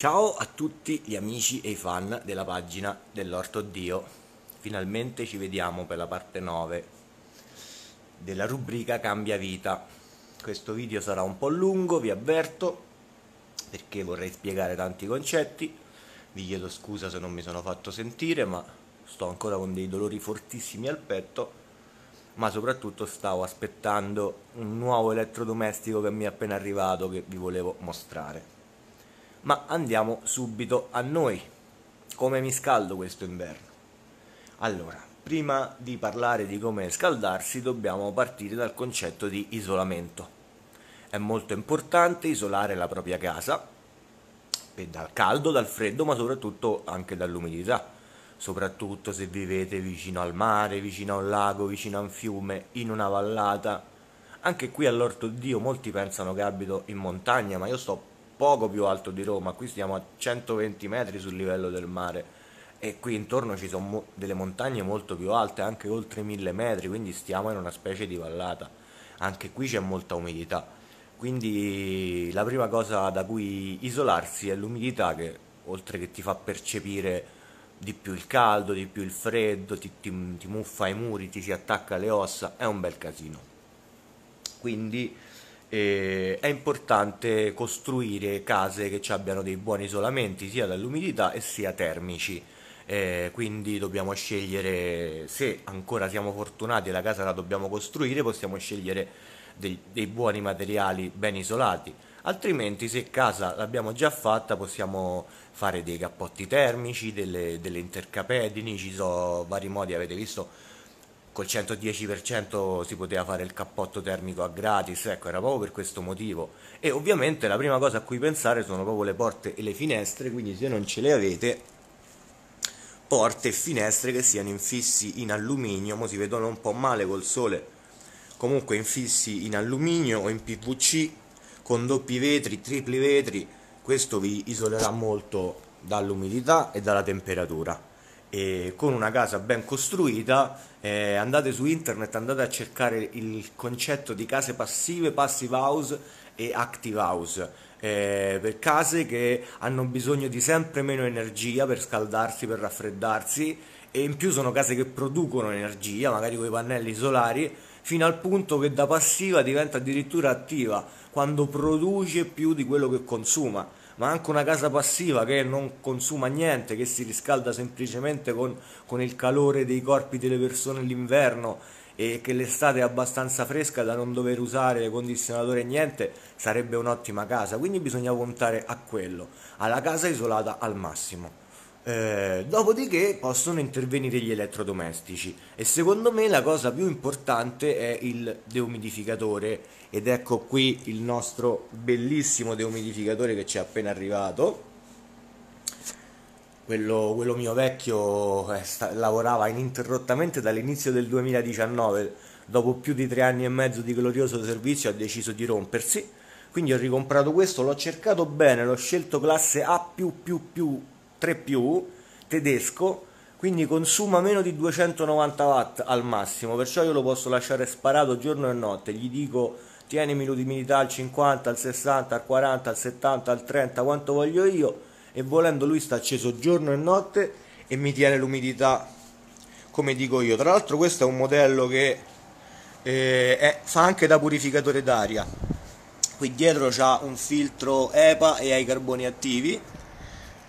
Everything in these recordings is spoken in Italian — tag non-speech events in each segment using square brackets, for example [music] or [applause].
Ciao a tutti gli amici e i fan della pagina dell'Orto Dio. Finalmente ci vediamo per la parte 9 della rubrica Cambia vita. Questo video sarà un po' lungo, vi avverto, perché vorrei spiegare tanti concetti. Vi chiedo scusa se non mi sono fatto sentire, ma sto ancora con dei dolori fortissimi al petto, ma soprattutto stavo aspettando un nuovo elettrodomestico che mi è appena arrivato che vi volevo mostrare ma andiamo subito a noi. Come mi scaldo questo inverno? Allora, prima di parlare di come scaldarsi dobbiamo partire dal concetto di isolamento. È molto importante isolare la propria casa dal caldo, dal freddo, ma soprattutto anche dall'umidità. Soprattutto se vivete vicino al mare, vicino a un lago, vicino a un fiume, in una vallata. Anche qui all'orto Dio molti pensano che abito in montagna, ma io sto poco più alto di Roma, qui stiamo a 120 metri sul livello del mare e qui intorno ci sono mo- delle montagne molto più alte, anche oltre 1000 metri, quindi stiamo in una specie di vallata, anche qui c'è molta umidità, quindi la prima cosa da cui isolarsi è l'umidità che oltre che ti fa percepire di più il caldo, di più il freddo, ti, ti, ti muffa i muri, ti si attacca le ossa, è un bel casino. Quindi eh, è importante costruire case che abbiano dei buoni isolamenti sia dall'umidità e sia termici. Eh, quindi dobbiamo scegliere, se ancora siamo fortunati e la casa la dobbiamo costruire, possiamo scegliere dei, dei buoni materiali ben isolati. Altrimenti, se casa l'abbiamo già fatta, possiamo fare dei cappotti termici, delle, delle intercapedini, ci sono vari modi, avete visto col ecco, 110% si poteva fare il cappotto termico a gratis, ecco, era proprio per questo motivo. E ovviamente la prima cosa a cui pensare sono proprio le porte e le finestre, quindi se non ce le avete, porte e finestre che siano infissi in alluminio, mo si vedono un po' male col sole, comunque infissi in alluminio o in PVC con doppi vetri, tripli vetri, questo vi isolerà molto dall'umidità e dalla temperatura e con una casa ben costruita eh, andate su internet andate a cercare il concetto di case passive passive house e active house eh, per case che hanno bisogno di sempre meno energia per scaldarsi per raffreddarsi e in più sono case che producono energia magari con i pannelli solari fino al punto che da passiva diventa addirittura attiva quando produce più di quello che consuma. Ma anche una casa passiva che non consuma niente, che si riscalda semplicemente con, con il calore dei corpi delle persone l'inverno e che l'estate è abbastanza fresca da non dover usare condizionatore e niente, sarebbe un'ottima casa. Quindi bisogna puntare a quello, alla casa isolata al massimo. Eh, dopodiché possono intervenire gli elettrodomestici e secondo me la cosa più importante è il deumidificatore ed ecco qui il nostro bellissimo deumidificatore che ci è appena arrivato. Quello, quello mio vecchio eh, sta, lavorava ininterrottamente dall'inizio del 2019, dopo più di tre anni e mezzo di glorioso servizio ha deciso di rompersi, quindi ho ricomprato questo, l'ho cercato bene, l'ho scelto classe A+++++++++++++++++++++++++++++++++++++++++++++++++++++++++++++++++++++++++++++++++++++++++++++++++++++++++++++++++++++++++++++++++++++++++++++++++++++++++++++++++++++++++++++++++++++++++++++++++++++++++++++++++++++++++++++++++++++++++++++++++++++++++++++++++++++++++++++++++++++++++++++++++++++++++++++++++++++++++++++++++++++++++++++++++++++++++++++++++ 3 più tedesco quindi consuma meno di 290 watt al massimo perciò io lo posso lasciare sparato giorno e notte gli dico tienimi l'umidità al 50 al 60 al 40 al 70 al 30 quanto voglio io e volendo lui sta acceso giorno e notte e mi tiene l'umidità come dico io tra l'altro questo è un modello che eh, è, fa anche da purificatore d'aria qui dietro c'ha un filtro EPA e ha i carboni attivi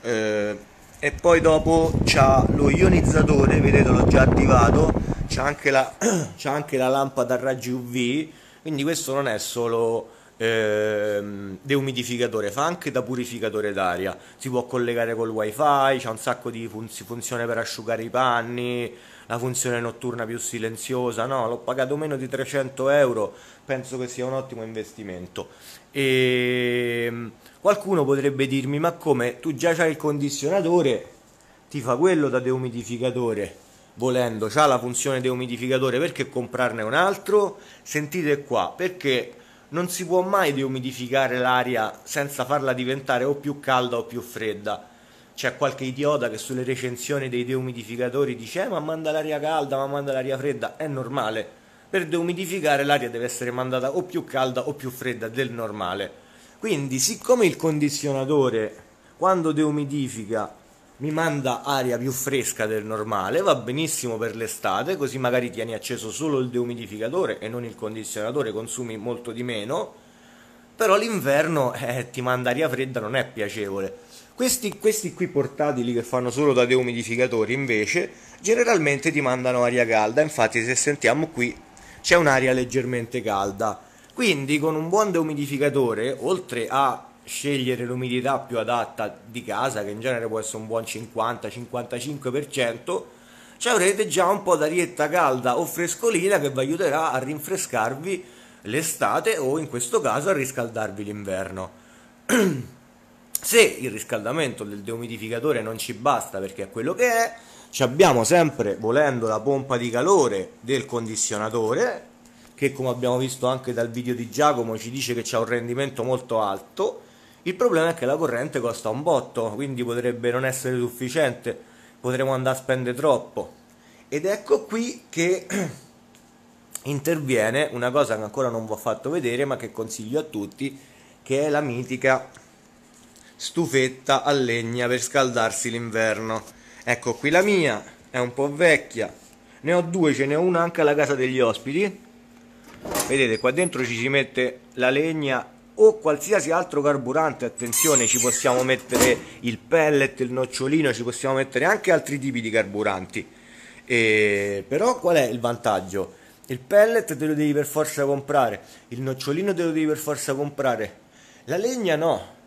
eh, e poi dopo c'ha lo ionizzatore, vedete l'ho già attivato, c'è anche, la, c'è [clears throat] anche la lampada a raggi UV, quindi questo non è solo eh, deumidificatore, fa anche da purificatore d'aria, si può collegare col wifi, c'è un sacco di funzioni per asciugare i panni, la funzione notturna più silenziosa, no, l'ho pagato meno di 300 euro, penso che sia un ottimo investimento. E ehm, qualcuno potrebbe dirmi, ma come, tu già c'hai il condizionatore, ti fa quello da deumidificatore, volendo, c'ha la funzione deumidificatore, perché comprarne un altro? Sentite qua, perché non si può mai deumidificare l'aria senza farla diventare o più calda o più fredda c'è qualche idiota che sulle recensioni dei deumidificatori dice eh, ma manda l'aria calda, ma manda l'aria fredda, è normale. Per deumidificare l'aria deve essere mandata o più calda o più fredda del normale. Quindi siccome il condizionatore quando deumidifica mi manda aria più fresca del normale, va benissimo per l'estate, così magari tieni acceso solo il deumidificatore e non il condizionatore, consumi molto di meno però l'inverno [laughs] eh, ti manda aria fredda, non è piacevole. Questi, questi qui portatili che fanno solo da deumidificatori invece generalmente ti mandano aria calda, infatti se sentiamo qui c'è un'aria leggermente calda. Quindi con un buon deumidificatore, oltre a scegliere l'umidità più adatta di casa, che in genere può essere un buon 50-55%, ci avrete già un po' d'arietta calda o frescolina che vi aiuterà a rinfrescarvi l'estate o in questo caso a riscaldarvi l'inverno. [clears throat] Se il riscaldamento del deumidificatore non ci basta perché è quello che è, ci abbiamo sempre, volendo, la pompa di calore del condizionatore, che come abbiamo visto anche dal video di Giacomo ci dice che c'è un rendimento molto alto, il problema è che la corrente costa un botto, quindi potrebbe non essere sufficiente, potremmo andare a spendere troppo. Ed ecco qui che [clears throat] interviene una cosa che ancora non vi ho fatto vedere ma che consiglio a tutti che è la mitica stufetta a legna per scaldarsi l'inverno ecco qui la mia è un po' vecchia ne ho due ce n'è una anche alla casa degli ospiti vedete qua dentro ci si mette la legna o qualsiasi altro carburante attenzione ci possiamo mettere il pellet il nocciolino ci possiamo mettere anche altri tipi di carburanti e... Eh, però qual è il vantaggio il pellet te lo devi per forza comprare, il nocciolino te lo devi per forza comprare, la legna no.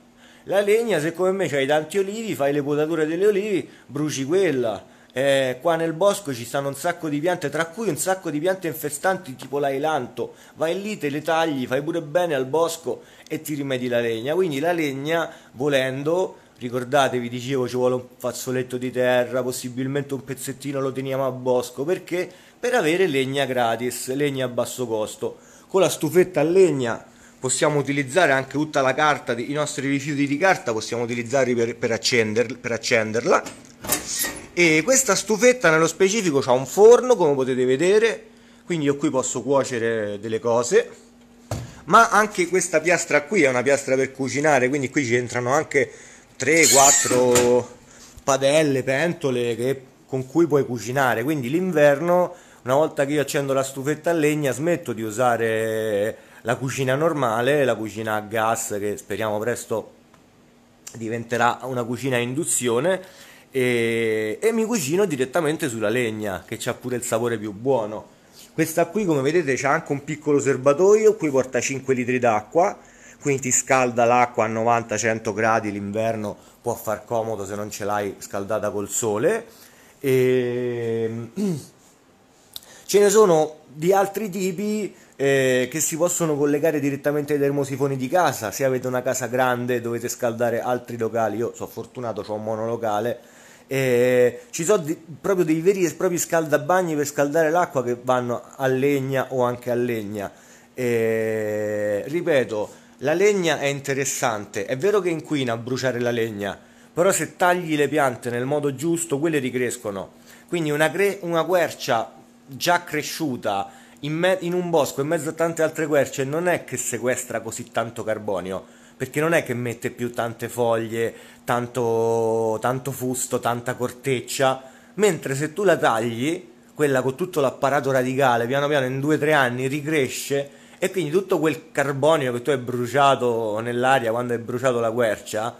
La legna, se me c'hai tanti olivi, fai le potature delle olivi, bruci quella. Eh, qua nel bosco ci stanno un sacco di piante, tra cui un sacco di piante infestanti tipo l'ailanto. Vai lì, te le tagli, fai pure bene al bosco e ti rimedi la legna. Quindi la legna, volendo, ricordatevi dicevo ci vuole un fazzoletto di terra possibilmente un pezzettino lo teniamo a bosco perché per avere legna gratis legna a basso costo con la stufetta a legna possiamo utilizzare anche tutta la carta i nostri rifiuti di carta possiamo utilizzarli per, per, accender, per accenderla e questa stufetta nello specifico ha un forno come potete vedere quindi io qui posso cuocere delle cose ma anche questa piastra qui è una piastra per cucinare quindi qui ci entrano anche 3-4 padelle, pentole che, con cui puoi cucinare. Quindi l'inverno, una volta che io accendo la stufetta a legna, smetto di usare la cucina normale, la cucina a gas che speriamo presto diventerà una cucina a induzione e, e mi cucino direttamente sulla legna che ha pure il sapore più buono. Questa qui come vedete c'è anche un piccolo serbatoio, qui porta 5 litri d'acqua quindi ti scalda l'acqua a 90-100 gradi l'inverno può far comodo se non ce l'hai scaldata col sole e... Ehm, [clears throat] ce ne sono di altri tipi eh, che si possono collegare direttamente ai termosifoni di casa se avete una casa grande dovete scaldare altri locali io sono fortunato ho un monolocale eh, ci sono di, proprio dei veri e propri scaldabagni per scaldare l'acqua che vanno a legna o anche a legna eh, ripeto la legna è interessante, è vero che inquina bruciare la legna, però se tagli le piante nel modo giusto, quelle ricrescono. Quindi una, cre- una quercia già cresciuta in, me- in un bosco in mezzo a tante altre querce non è che sequestra così tanto carbonio, perché non è che mette più tante foglie, tanto, tanto fusto, tanta corteccia, mentre se tu la tagli, quella con tutto l'apparato radicale, piano piano in 2-3 anni ricresce e quindi tutto quel carbonio che tu hai bruciato nell'aria quando hai bruciato la quercia,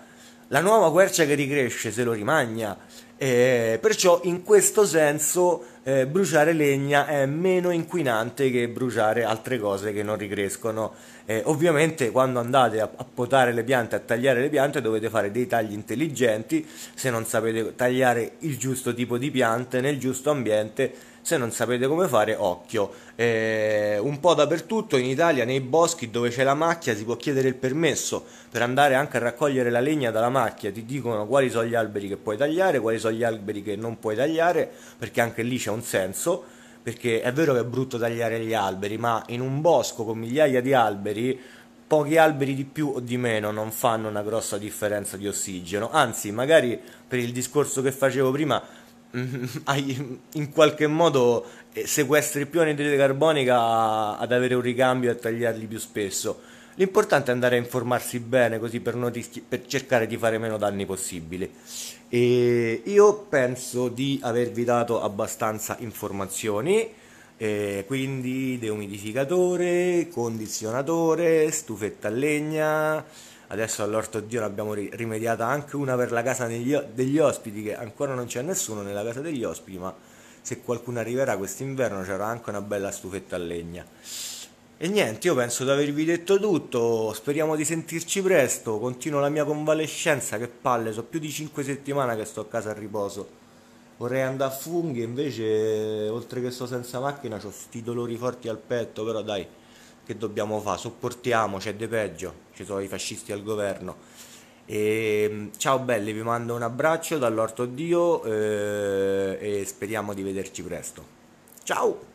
la nuova quercia che ricresce se lo rimagna. Eh, perciò in questo senso eh, bruciare legna è meno inquinante che bruciare altre cose che non ricrescono. Eh, ovviamente quando andate a, a, potare le piante, a tagliare le piante, dovete fare dei tagli intelligenti se non sapete tagliare il giusto tipo di piante nel giusto ambiente se non sapete come fare, occhio. Eh, un po' dappertutto in Italia, nei boschi dove c'è la macchia, si può chiedere il permesso per andare anche a raccogliere la legna dalla macchia. Ti dicono quali sono gli alberi che puoi tagliare, quali sono gli alberi che non puoi tagliare, perché anche lì c'è un senso. Perché è vero che è brutto tagliare gli alberi, ma in un bosco con migliaia di alberi pochi alberi di più o di meno non fanno una grossa differenza di ossigeno, anzi magari per il discorso che facevo prima [laughs] in qualche modo eh, sequestri più anidride carbonica ad avere un ricambio e a tagliarli più spesso. L'importante è andare a informarsi bene così per, notiz- per cercare di fare meno danni possibili. E io penso di avervi dato abbastanza informazioni, eh, quindi deumidificatore, condizionatore, stufetta a legna adesso all'ortodio ne abbiamo rimediata anche una per la casa degli, ospiti che ancora non c'è nessuno nella casa degli ospiti ma se qualcuno arriverà quest'inverno c'era anche una bella stufetta a legna e niente, io penso di avervi detto tutto, speriamo di sentirci presto, continuo la mia convalescenza, che palle, sono più di 5 settimane che sto a casa a riposo. Vorrei andare a funghi, invece oltre che sto senza macchina ho sti dolori forti al petto, però dai, che dobbiamo fare? Sopportiamo, c'è di peggio, ci sono i fascisti al governo. E, ehm, ciao belli, vi mando un abbraccio dall'Orto Dio eh, e speriamo di vederci presto. Ciao!